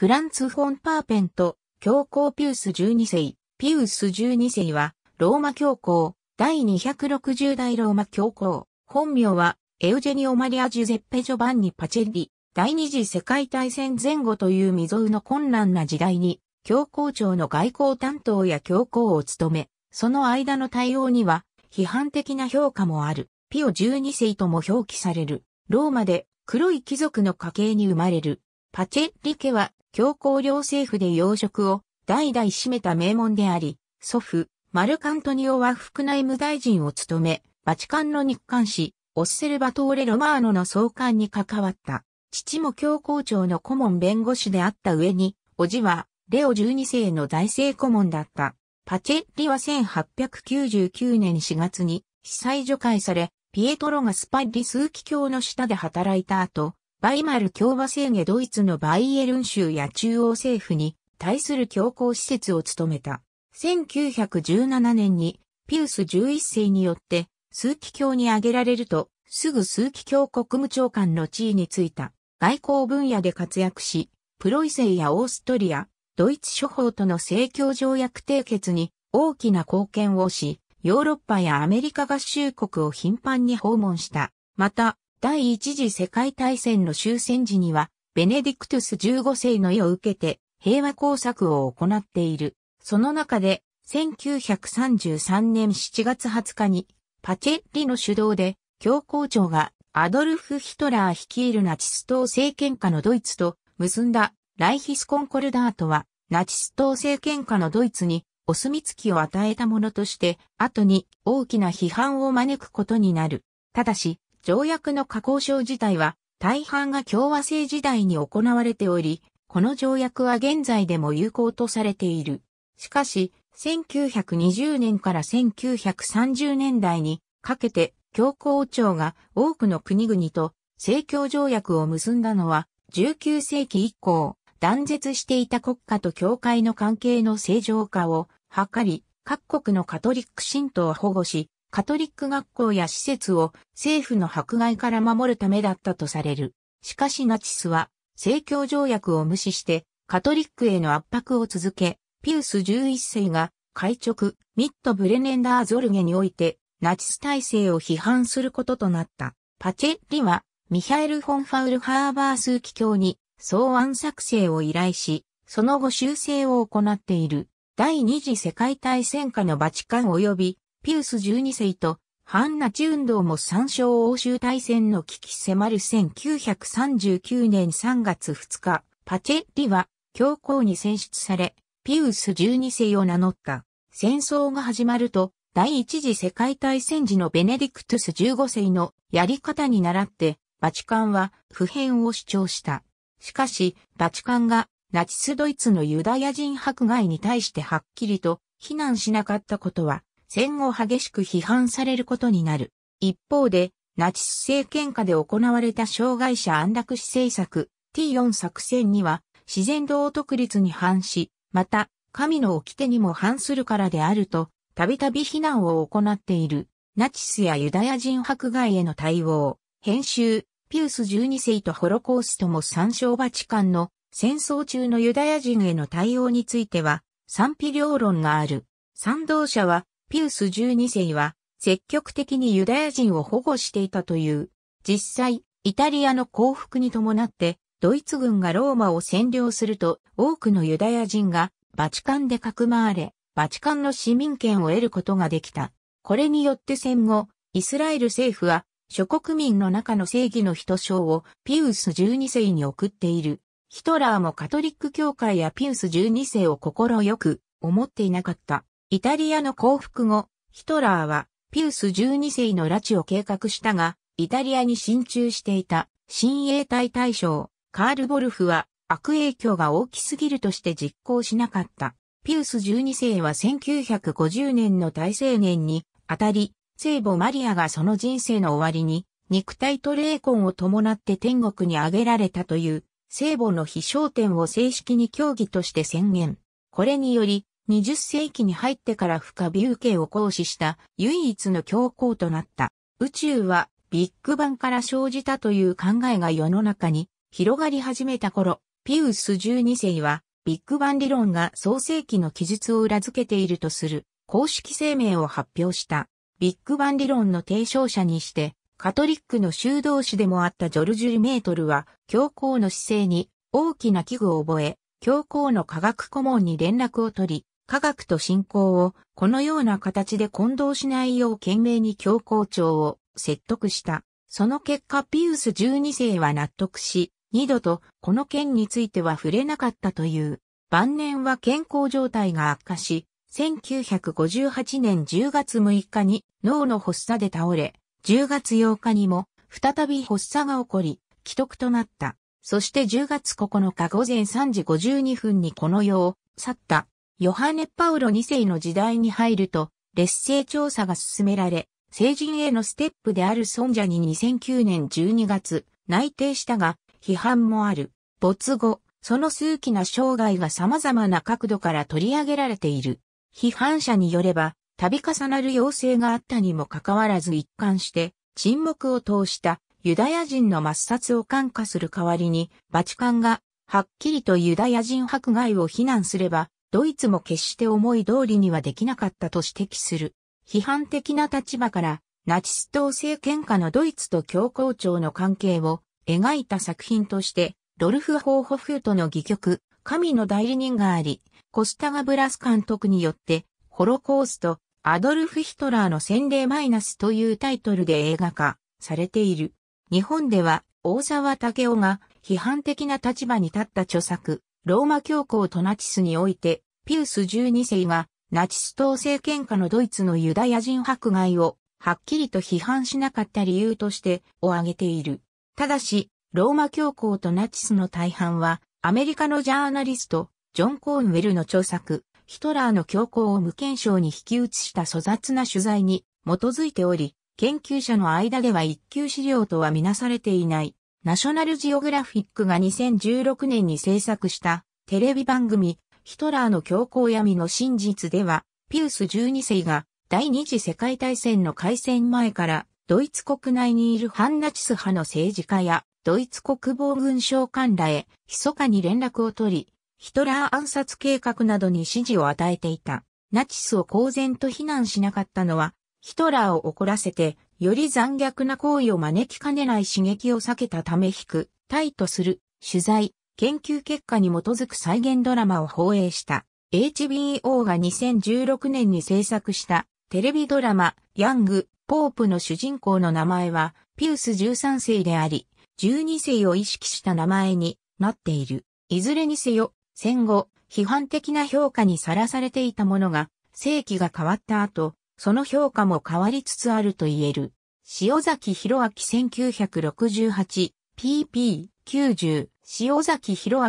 フランツ・フォン・パーペンと教皇ピウス12世、ピウス12世は、ローマ教皇、第260代ローマ教皇、本名は、エウジェニオ・マリア・ジュゼッペ・ジョバンニ・パチェッリ、第二次世界大戦前後という未曾有の困難な時代に、教皇庁の外交担当や教皇を務め、その間の対応には、批判的な評価もある、ピオ12世とも表記される、ローマで黒い貴族の家系に生まれる、パチェリ家は強皇両政府で要職を代々占めた名門であり、祖父、マルカントニオは副内務大臣を務め、バチカンの日刊誌、オッセルバトーレ・ロマーノの創刊に関わった。父も教皇庁の顧問弁護士であった上に、叔父は、レオ12世の財政顧問だった。パチェッリは1899年4月に、被災除会され、ピエトロがスパッリ数奇教の下で働いた後、バイマル共和制下ドイツのバイエルン州や中央政府に対する強硬施設を務めた。1917年にピウス11世によって数奇教に挙げられると、すぐ数奇教国務長官の地位についた。外交分野で活躍し、プロイセイやオーストリア、ドイツ諸法との政教条約締結に大きな貢献をし、ヨーロッパやアメリカ合衆国を頻繁に訪問した。また、第一次世界大戦の終戦時には、ベネディクトゥス15世の意を受けて、平和工作を行っている。その中で、1933年7月20日に、パチェッリの主導で、教皇庁がアドルフ・ヒトラー率いるナチス党政権下のドイツと結んだライヒスコンコルダートは、ナチス党政権下のドイツにお墨付きを与えたものとして、後に大きな批判を招くことになる。ただし、条約の加工省自体は大半が共和制時代に行われており、この条約は現在でも有効とされている。しかし、1920年から1930年代にかけて教皇庁が多くの国々と政教条約を結んだのは19世紀以降、断絶していた国家と教会の関係の正常化を図り、各国のカトリック信徒を保護し、カトリック学校や施設を政府の迫害から守るためだったとされる。しかしナチスは、政教条約を無視して、カトリックへの圧迫を続け、ピウス11世が、会直、ミット・ブレネンダー・ゾルゲにおいて、ナチス体制を批判することとなった。パチェッリは、ミハエル・フォン・ファウル・ハーバースー機教に、草案作成を依頼し、その後修正を行っている。第二次世界大戦下のバチカン及びピウス12世と反ナチ運動も参照欧州大戦の危機迫る1939年3月2日、パチェッリは教皇に選出され、ピウス12世を名乗った。戦争が始まると、第一次世界大戦時のベネディクトゥス15世のやり方に倣って、バチカンは普遍を主張した。しかし、バチカンがナチスドイツのユダヤ人迫害に対してはっきりと非難しなかったことは、戦後激しく批判されることになる。一方で、ナチス政権下で行われた障害者安楽死政策 T4 作戦には自然道徳律に反し、また神の掟にも反するからであると、たびたび非難を行っている、ナチスやユダヤ人迫害への対応、編集、ピウス12世とホロコーストも参照バチカンの戦争中のユダヤ人への対応については賛否両論がある。賛同者はピウス12世は積極的にユダヤ人を保護していたという。実際、イタリアの降伏に伴って、ドイツ軍がローマを占領すると、多くのユダヤ人がバチカンでかくまわれ、バチカンの市民権を得ることができた。これによって戦後、イスラエル政府は諸国民の中の正義の人賞をピウス12世に送っている。ヒトラーもカトリック教会やピウス12世を心よく思っていなかった。イタリアの降伏後、ヒトラーはピウス12世の拉致を計画したが、イタリアに進駐していた新衛隊大将、カール・ボルフは悪影響が大きすぎるとして実行しなかった。ピウス12世は1950年の大青年にあたり、聖母マリアがその人生の終わりに、肉体と霊魂を伴って天国に挙げられたという、聖母の非焦点を正式に教義として宣言。これにより、20世紀に入ってから深火受けを行使した唯一の教皇となった。宇宙はビッグバンから生じたという考えが世の中に広がり始めた頃、ピウス12世はビッグバン理論が創世紀の記述を裏付けているとする公式声明を発表した。ビッグバン理論の提唱者にして、カトリックの修道士でもあったジョルジュ・リメートルは、教皇の姿勢に大きな危惧を覚え、教皇の科学顧問に連絡を取り、科学と信仰をこのような形で混同しないよう懸命に教皇庁を説得した。その結果ピウス12世は納得し、二度とこの件については触れなかったという。晩年は健康状態が悪化し、1958年10月6日に脳の発作で倒れ、10月8日にも再び発作が起こり、既得となった。そして10月9日午前3時52分にこの世を去った。ヨハネ・パウロ2世の時代に入ると、劣勢調査が進められ、成人へのステップである尊者に2009年12月内定したが、批判もある。没後、その数奇な生涯が様々な角度から取り上げられている。批判者によれば、度重なる要請があったにもかかわらず一貫して、沈黙を通したユダヤ人の抹殺を感化する代わりに、バチカンが、はっきりとユダヤ人迫害を非難すれば、ドイツも決して思い通りにはできなかったと指摘する。批判的な立場から、ナチス党政権下のドイツと教皇庁の関係を描いた作品として、ドルフ・ホーホフートの戯曲、神の代理人があり、コスタガ・ブラス監督によって、ホロコースト、アドルフ・ヒトラーの洗礼マイナスというタイトルで映画化されている。日本では、大沢武雄が批判的な立場に立った著作、ローマ教皇とナチスにおいて、ピウス12世が、ナチス党政権下のドイツのユダヤ人迫害を、はっきりと批判しなかった理由として、を挙げている。ただし、ローマ教皇とナチスの大半は、アメリカのジャーナリスト、ジョン・コーンウェルの著作、ヒトラーの教皇を無検証に引き写した粗雑な取材に基づいており、研究者の間では一級資料とはみなされていない。ナショナルジオグラフィックが2016年に制作したテレビ番組ヒトラーの強行闇の真実では、ピウス12世が第二次世界大戦の開戦前からドイツ国内にいる反ナチス派の政治家やドイツ国防軍将官らへ密かに連絡を取り、ヒトラー暗殺計画などに指示を与えていた。ナチスを公然と非難しなかったのは、ヒトラーを怒らせてより残虐な行為を招きかねない刺激を避けたため引く、イとする、取材、研究結果に基づく再現ドラマを放映した HBO が2016年に制作したテレビドラマヤング・ポープの主人公の名前はピウス13世であり12世を意識した名前になっている。いずれにせよ戦後批判的な評価にさらされていたものが世紀が変わった後その評価も変わりつつあると言える。塩崎弘明 1968PP90 塩崎弘明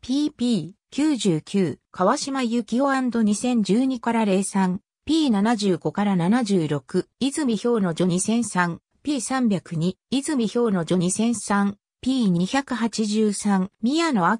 1968PP99 川島幸夫 &2012 から 03P75 から76泉氷の女 2003P302 泉氷の女 2003P283 宮野明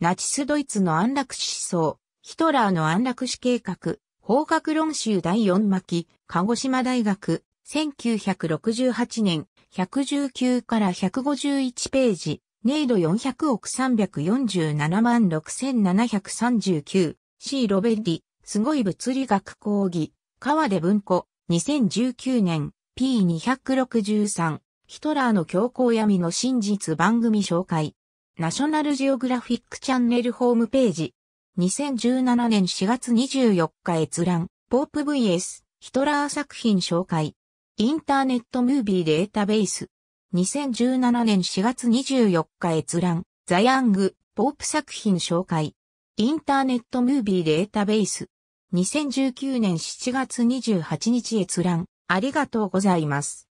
ナチスドイツの安楽死思想ヒトラーの安楽死計画法学論集第四巻、鹿児島大学、1968年、119から151ページ、ネイド400億347万6739、C ロベッリ、すごい物理学講義、川出文庫、2019年、P263、ヒトラーの強行闇の真実番組紹介、ナショナルジオグラフィックチャンネルホームページ、2017年4月24日閲覧、ポープ vs ヒトラー作品紹介。インターネットムービーデータベース。2017年4月24日閲覧、ザヤング、ポープ作品紹介。インターネットムービーデータベース。2019年7月28日閲覧、ありがとうございます。